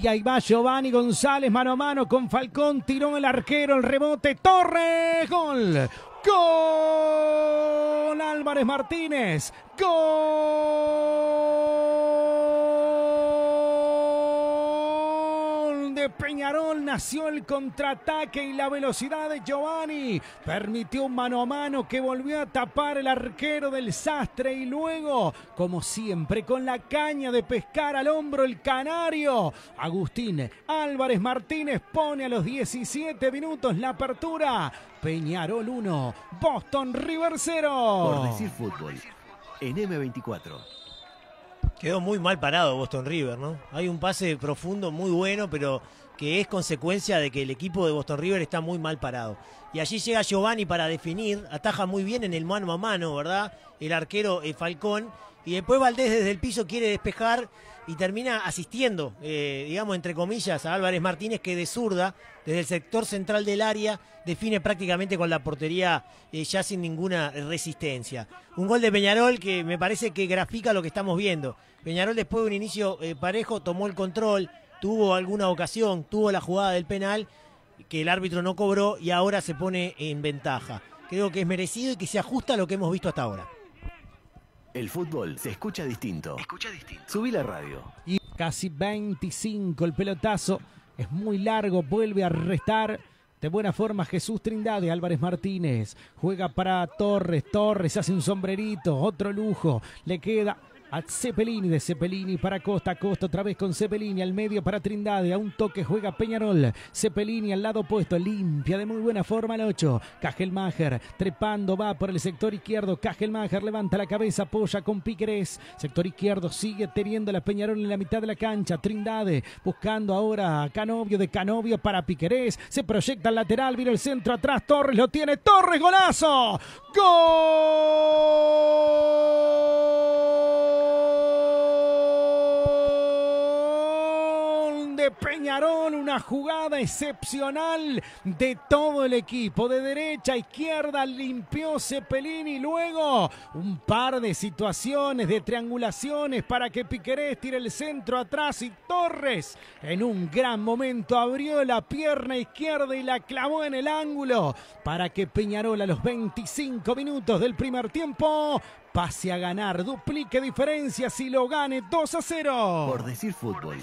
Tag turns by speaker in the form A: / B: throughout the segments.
A: Y
B: ahí va Giovanni González mano a mano con Falcón, tiró el arquero, el rebote, torre, gol. Gol Álvarez Martínez. Gol. Peñarol nació el contraataque y la velocidad de Giovanni permitió un mano a mano que volvió a tapar el arquero del Sastre y luego, como siempre, con la caña de pescar al hombro el canario. Agustín Álvarez Martínez pone a los 17 minutos la apertura. Peñarol 1, Boston River 0. Por decir fútbol, en
A: M24. Quedó muy mal parado Boston River, ¿no? Hay un pase profundo muy bueno, pero que es consecuencia de que el equipo de Boston River está muy mal parado. Y allí llega Giovanni para definir, ataja muy bien en el mano a mano, ¿verdad? El arquero eh, Falcón. Y después Valdés desde el piso quiere despejar y termina asistiendo, eh, digamos, entre comillas, a Álvarez Martínez, que de zurda, desde el sector central del área, define prácticamente con la portería eh, ya sin ninguna resistencia. Un gol de Peñarol que me parece que grafica lo que estamos viendo. Peñarol después de un inicio parejo tomó el control, tuvo alguna ocasión, tuvo la jugada del penal que el árbitro no cobró y ahora se pone en ventaja. Creo que es merecido y que se ajusta a lo que hemos visto hasta ahora. El fútbol
B: se escucha distinto. Escucha distinto. Subí la radio. Y casi 25 el pelotazo. Es muy largo, vuelve a restar. De buena forma Jesús Trindade, Álvarez Martínez. Juega para Torres. Torres hace un sombrerito, otro lujo. Le queda a Zeppelini de Cepelini para Costa, Costa otra vez con Cepelini al medio para Trindade, a un toque juega Peñarol, Cepelini al lado opuesto, limpia de muy buena forma al 8, Cajelmacher trepando va por el sector izquierdo, Cajelmacher levanta la cabeza, apoya con Piquerés, sector izquierdo sigue teniendo la Peñarol en la mitad de la cancha, Trindade buscando ahora a Canovio de Canovio para Piquerés, se proyecta al lateral, viene el centro atrás, Torres lo tiene, Torres golazo, gol. Peñarol, una jugada excepcional de todo el equipo, de derecha a izquierda, limpió y luego un par de situaciones, de triangulaciones para que Piquerés tire el centro atrás y Torres en un gran momento abrió la pierna izquierda y la clavó en el ángulo para que Peñarol a los 25 minutos del primer tiempo pase a ganar,
A: duplique diferencias y lo gane 2 a 0. Por
B: decir fútbol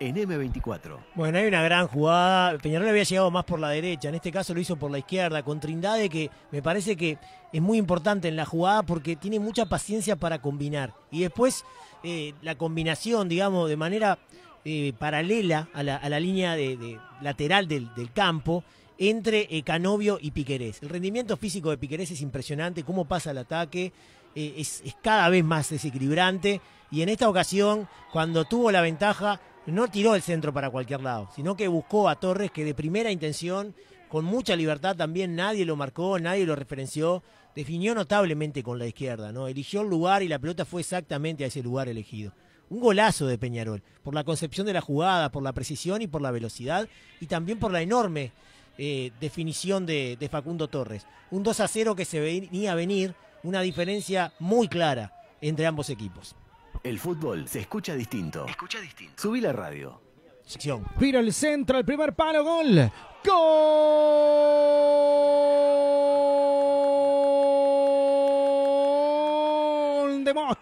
B: en M24.
A: Bueno, hay una gran jugada. Peñarol había llegado más por la derecha, en este caso lo hizo por la izquierda, con Trindade que me parece que es muy importante en la jugada porque tiene mucha paciencia para combinar. Y después eh, la combinación, digamos, de manera eh, paralela a la, línea de, lateral del, campo entre eh, Canovio y Piquerés. El rendimiento físico de Piquerés es impresionante, cómo pasa el ataque, es, es, cada vez más desequilibrante y en esta ocasión, cuando tuvo la ventaja, no tiró el centro para cualquier lado, sino que buscó a Torres que de primera intención, con mucha libertad también, nadie lo marcó, nadie lo referenció, definió notablemente con la izquierda, ¿no? Eligió el lugar y la pelota fue exactamente a ese lugar elegido. Un golazo de Peñarol, por la concepción de la jugada, por la precisión y por la velocidad, y también por la enorme eh, definición de, de Facundo Torres. Un 2 a 0 que se venía a venir, una diferencia muy clara entre ambos equipos. El fútbol se escucha distinto. Escucha distinto. Subí la radio.
B: Sección. el centro, el primer palo, gol. ¡Gol!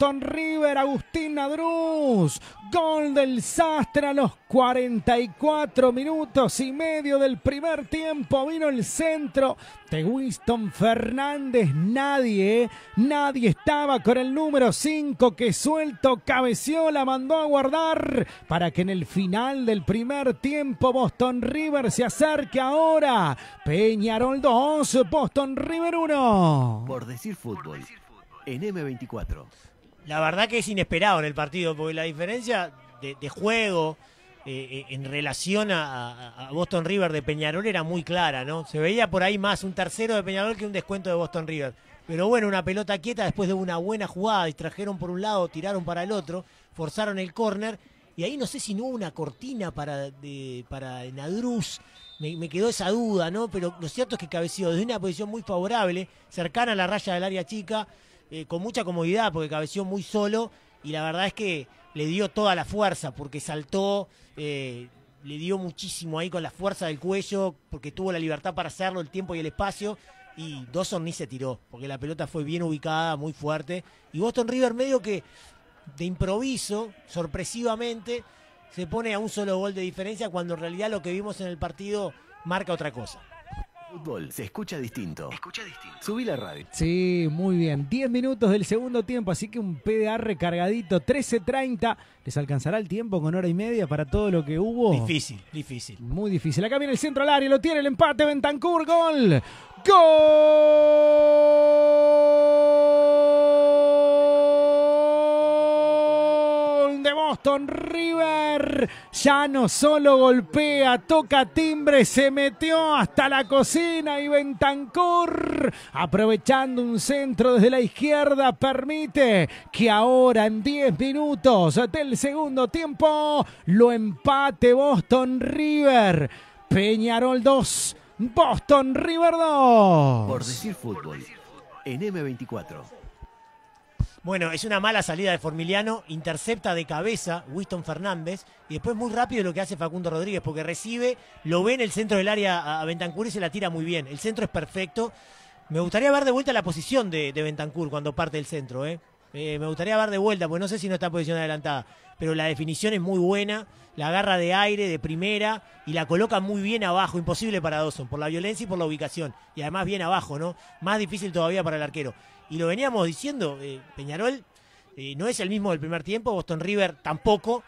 B: Boston River, Agustín Nadruz. Gol del Sastre a los 44 minutos y medio del primer tiempo. Vino el centro de Winston Fernández. Nadie, nadie estaba con el número 5 que suelto cabeció, la mandó a guardar para que en el final del primer tiempo Boston River se acerque ahora. Peñarol 2, Boston River 1. Por decir fútbol, en M24
A: la verdad que es inesperado en el partido, porque la diferencia de, juego eh, eh, en relación a, Boston River de Peñarol era muy clara, ¿no? Se veía por ahí más un tercero de Peñarol que un descuento de Boston River. Pero bueno, una pelota quieta después de una buena jugada, distrajeron por un lado, tiraron para el otro, forzaron el córner. Y ahí no sé si no hubo una cortina para, para Nadruz, me, quedó esa duda, ¿no? Pero lo cierto es que cabeció desde una posición muy favorable, cercana a la raya del área chica, eh, con mucha comodidad porque cabeció muy solo y la verdad es que le dio toda la fuerza porque saltó, eh, le dio muchísimo ahí con la fuerza del cuello porque tuvo la libertad para hacerlo, el tiempo y el espacio y Dawson ni se tiró porque la pelota fue bien ubicada, muy fuerte y Boston River medio que de improviso, sorpresivamente, se pone a un solo gol de diferencia cuando en realidad lo que vimos en el partido marca otra cosa. Fútbol, se escucha distinto. Escucha distinto. Subí la radio.
B: Sí, muy bien. 10 minutos del segundo tiempo, así que un PDA recargadito, 13.30. ¿Les alcanzará el tiempo con hora y media para todo lo que hubo? Difícil, difícil. Muy difícil. Acá viene el centro al área, lo tiene el empate, Bentancur, gol. ¡Gol! River. Ya no solo golpea, toca timbre, se metió hasta la cocina y Bentancur, aprovechando un centro desde la izquierda, permite que ahora en 10 minutos del segundo tiempo lo empate Boston River. Peñarol 2, Boston River 2. Por decir fútbol, en M24.
A: Bueno, es una mala salida de Formiliano, intercepta de cabeza Winston Fernández y después muy rápido lo que hace Facundo Rodríguez, porque recibe, lo ve en el centro del área a Bentancur y se la tira muy bien. El centro es perfecto. Me gustaría ver de vuelta la posición de, de Bentancur cuando parte del centro, ¿eh? Eh, me gustaría ver de vuelta, porque no sé si no está en posición adelantada, pero la definición es muy buena, la agarra de aire, de primera, y la coloca muy bien abajo, imposible para Dawson, por la violencia y por la ubicación, y además bien abajo, ¿no? Más difícil todavía para el arquero y lo veníamos diciendo, eh, Peñarol eh, no es el mismo del primer tiempo, Boston River tampoco,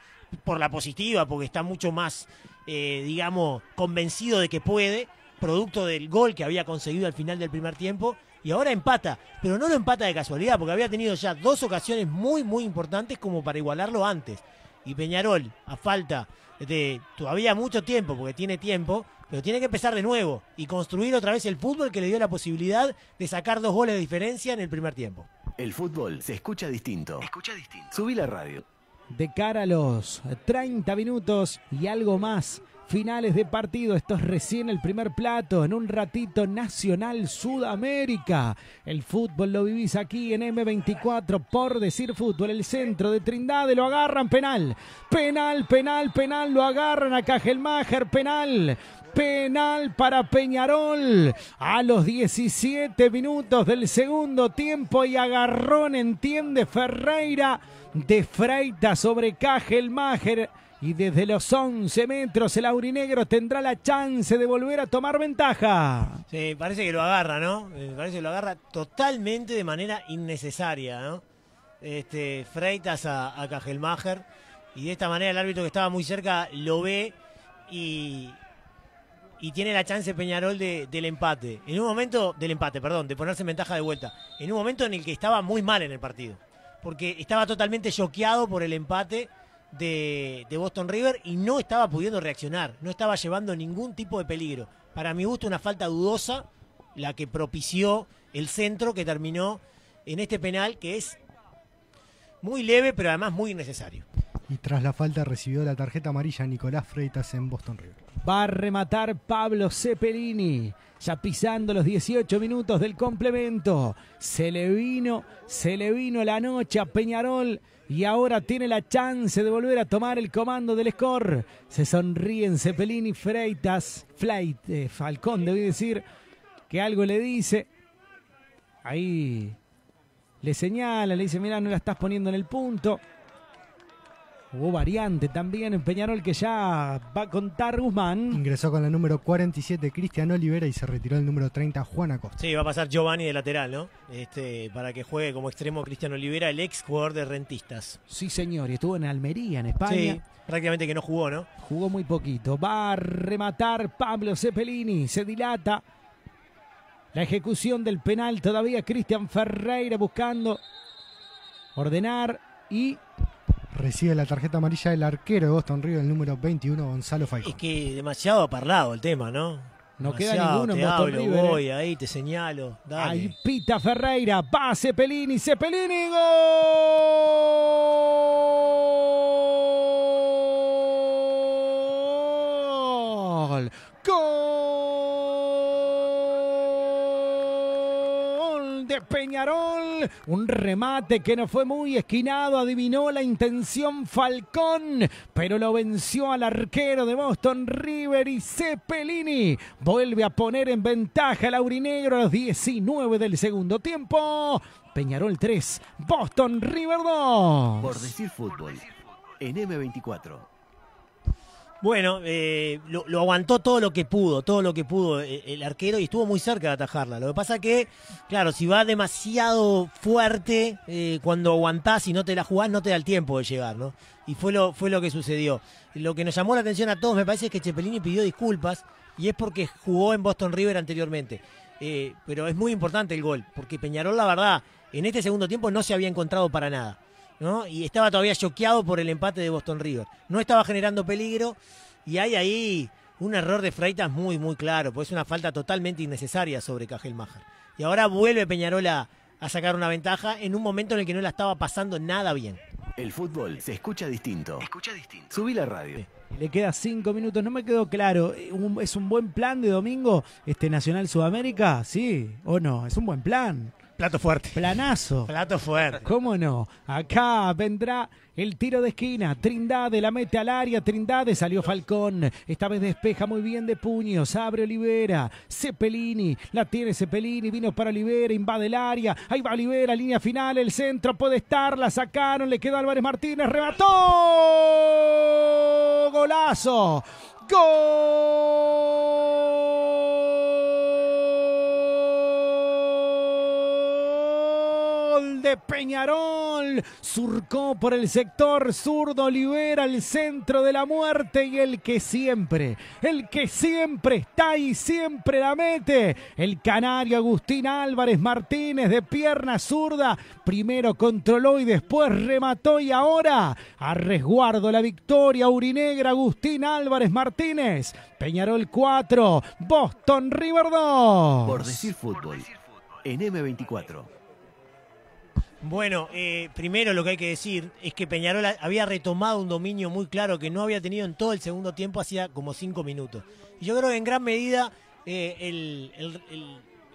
A: por la positiva, porque está mucho más, eh, digamos, convencido de que puede, producto del gol que había conseguido al final del primer tiempo, y ahora empata, pero no lo empata de casualidad, porque había tenido ya dos ocasiones muy, muy importantes como para igualarlo antes y Peñarol, a falta de todavía mucho tiempo, porque tiene tiempo, pero tiene que empezar de nuevo y construir otra vez el fútbol que le dio la posibilidad de sacar dos goles de diferencia en el primer tiempo. El fútbol se escucha distinto.
B: Escucha distinto. Subí la radio. De cara a los 30 minutos y algo más finales de partido. Esto es recién el primer plato. En un ratito, Nacional Sudamérica. El fútbol lo vivís aquí en M24 por decir fútbol. El centro de Trindade lo agarran. Penal. Penal, penal, penal. Lo agarran a Cajelmacher. Penal. Penal para Peñarol a los 17 minutos del segundo tiempo y agarrón entiende Ferreira de Freita sobre Cajelmacher y desde los 11 metros el aurinegro tendrá la chance de volver a tomar ventaja.
A: Sí, parece que lo agarra, ¿no? Eh, parece que lo agarra totalmente de manera innecesaria, ¿no? Este, Freitas a, a Y de esta manera el árbitro que estaba muy cerca lo ve y, tiene la chance Peñarol del empate. En un momento, del empate, perdón, de ponerse en ventaja de vuelta. En un momento en el que estaba muy mal en el partido. Porque estaba totalmente choqueado por el empate de, Boston River y no estaba pudiendo reaccionar, no estaba llevando ningún tipo de peligro. Para mi gusto, una falta dudosa, la que propició el centro que terminó en este penal, que es muy leve, pero además muy innecesario.
B: Y tras la falta recibió la tarjeta amarilla Nicolás Freitas en Boston River. Va a rematar Pablo Cepelini. Ya pisando los 18 minutos del complemento. Se le vino, se le vino la noche a Peñarol. Y ahora tiene la chance de volver a tomar el comando del score. Se sonríen Cepelini, Freitas, Flight, eh, Falcón, debí decir, que algo le dice. Ahí le señala, le dice, mira, no la estás poniendo en el punto. Hubo variante también en Peñarol que ya va a contar Guzmán. Ingresó con la número 47 Cristian Olivera y se retiró el número 30 Juan Acosta.
A: Sí, va a pasar Giovanni de lateral, ¿no? Este, para que juegue como extremo Cristian Olivera, el ex jugador de Rentistas.
B: Sí, señor, y estuvo en Almería, en España. Sí,
A: prácticamente que no jugó, ¿no?
B: Jugó muy poquito. Va a rematar Pablo Cepelini, se dilata. La ejecución del penal todavía Cristian Ferreira buscando ordenar y Recibe la tarjeta amarilla el arquero de Boston River, el número 21, Gonzalo Fajón. Es
A: que demasiado parlado el tema, ¿no? No queda ninguno ¿eh? ahí, te señalo.
B: Dale. Ahí pita Ferreira, va Cepelini, Cepelini, gol. Gol. Peñarol. Un remate que no fue muy esquinado, adivinó la intención Falcón, pero lo venció al arquero de Boston River y Cepelini. Vuelve a poner en ventaja Laurinegro a los 19 del segundo tiempo. Peñarol 3, Boston River 2. Por decir fútbol, en M24.
A: Bueno, eh, lo, aguantó todo lo que pudo, todo lo que pudo eh, el, arquero y estuvo muy cerca de atajarla. Lo que pasa que, claro, si va demasiado fuerte, eh, cuando aguantás y no te la jugás, no te da el tiempo de llegar, ¿no? Y fue lo, fue lo que sucedió. Lo que nos llamó la atención a todos, me parece, es que Chepelini pidió disculpas y es porque jugó en Boston River anteriormente. pero es muy importante el gol, porque Peñarol, la verdad, en este segundo tiempo no se había encontrado para nada. Y estaba todavía choqueado por el empate de Boston River. No estaba generando peligro y hay ahí un error de Freitas muy, muy claro, pues es una falta totalmente innecesaria sobre Majar. Y ahora vuelve Peñarola a, sacar una ventaja en un momento en el que no la estaba pasando nada bien. El fútbol se escucha distinto. Escucha distinto. Subí la radio. Le queda cinco
B: minutos, no me quedó claro. Eh, ¿Es un buen plan de domingo este Nacional Sudamérica? Sí o no, es un buen plan. Plato fuerte. Planazo. Plato fuerte. ¿Cómo no? Acá vendrá el tiro de esquina. Trindade la mete al área. Trindade salió Falcón. Esta vez despeja muy bien de puños. Abre Olivera. Cepelini. La tiene Cepelini. Vino para Olivera. Invade el área. Ahí va Olivera. Línea final. El centro puede estar. La sacaron. Le quedó Álvarez Martínez. Remató. Golazo. Gol. de Peñarol. Surcó por el sector zurdo, libera el centro de la muerte y el que siempre, el que siempre está y siempre la mete. El canario Agustín Álvarez Martínez de pierna zurda. Primero controló y después remató y ahora a resguardo la victoria Urinegra Agustín Álvarez Martínez. Peñarol 4, Boston River 2. Por decir fútbol, en M24.
A: Bueno, eh, primero lo que hay que decir es que Peñarol había retomado un dominio muy claro que no había tenido en todo el segundo tiempo, hacía como cinco minutos. Y yo creo que en gran medida eh, el,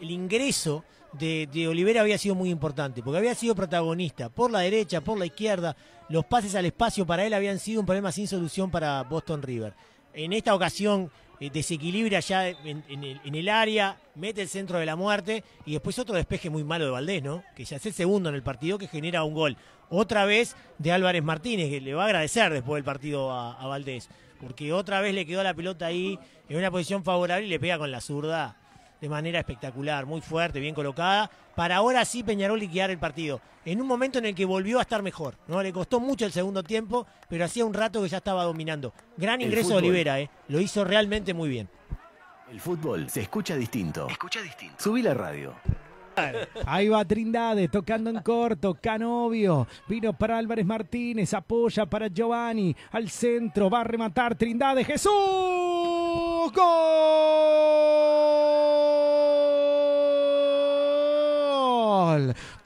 A: ingreso de, Olivera había sido muy importante, porque había sido protagonista por la derecha, por la izquierda, los pases al espacio para él habían sido un problema sin solución para Boston River. En esta ocasión eh, desequilibra ya en, el, área, mete el centro de la muerte y después otro despeje muy malo de Valdés, ¿no? Que ya es el segundo en el partido que genera un gol. Otra vez de Álvarez Martínez, que le va a agradecer después del partido a Valdés, porque otra vez le quedó la pelota ahí en una posición favorable y le pega con la zurda de manera espectacular, muy fuerte, bien colocada, para ahora sí Peñarol liquidar el partido. En un momento en el que volvió a estar mejor, ¿no? Le costó mucho el segundo tiempo, pero hacía un rato que ya estaba dominando. Gran ingreso de Olivera, ¿eh? Lo hizo realmente muy bien. El fútbol se escucha distinto. Escucha distinto. Subí
B: la radio. Ahí va Trindade tocando en corto, Canovio, vino para Álvarez Martínez, apoya para Giovanni, al centro, va a rematar Trindade, Jesús, gol.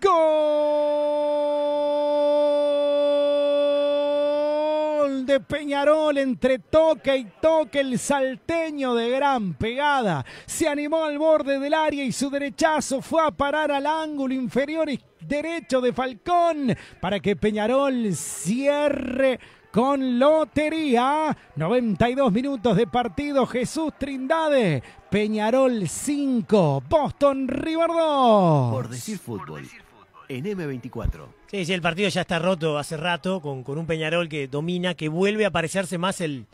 B: ¡Gol! De Peñarol entre toque y toque el salteño de gran pegada. Se animó al borde del área y su derechazo fue a parar al ángulo inferior derecho de Falcón para que Peñarol cierre con Lotería. 92 minutos de partido. Jesús Trindade. Peñarol 5. Boston River Por decir
A: fútbol. En M24. Sí, sí, el partido ya está roto hace rato con, con un Peñarol que domina, que vuelve a parecerse más el,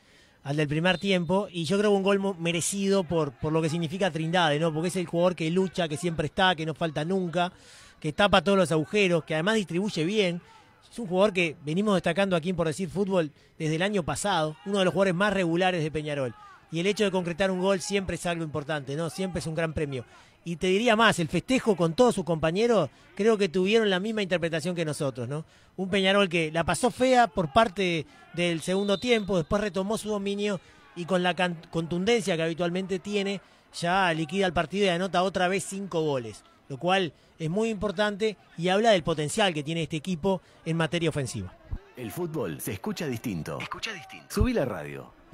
A: al del primer tiempo. Y yo creo que un gol merecido por, por lo que significa Trindade, ¿no? Porque es el jugador que lucha, que siempre está, que no falta nunca, que tapa todos los agujeros, que además distribuye bien. Es un jugador que venimos destacando aquí Por Decir Fútbol desde el año pasado, uno de los jugadores más regulares de Peñarol. Y el hecho de concretar un gol siempre es algo importante, ¿no? Siempre es un gran premio. Y te diría más, el festejo con todos sus compañeros, creo que tuvieron la misma interpretación que nosotros, ¿no? Un Peñarol que la pasó fea por parte del segundo tiempo, después retomó su dominio y con la contundencia que habitualmente tiene, ya liquida el partido y anota otra vez cinco goles lo cual es muy importante y habla del potencial que tiene este equipo en materia ofensiva. El fútbol se escucha distinto. Escucha distinto. Subí la radio.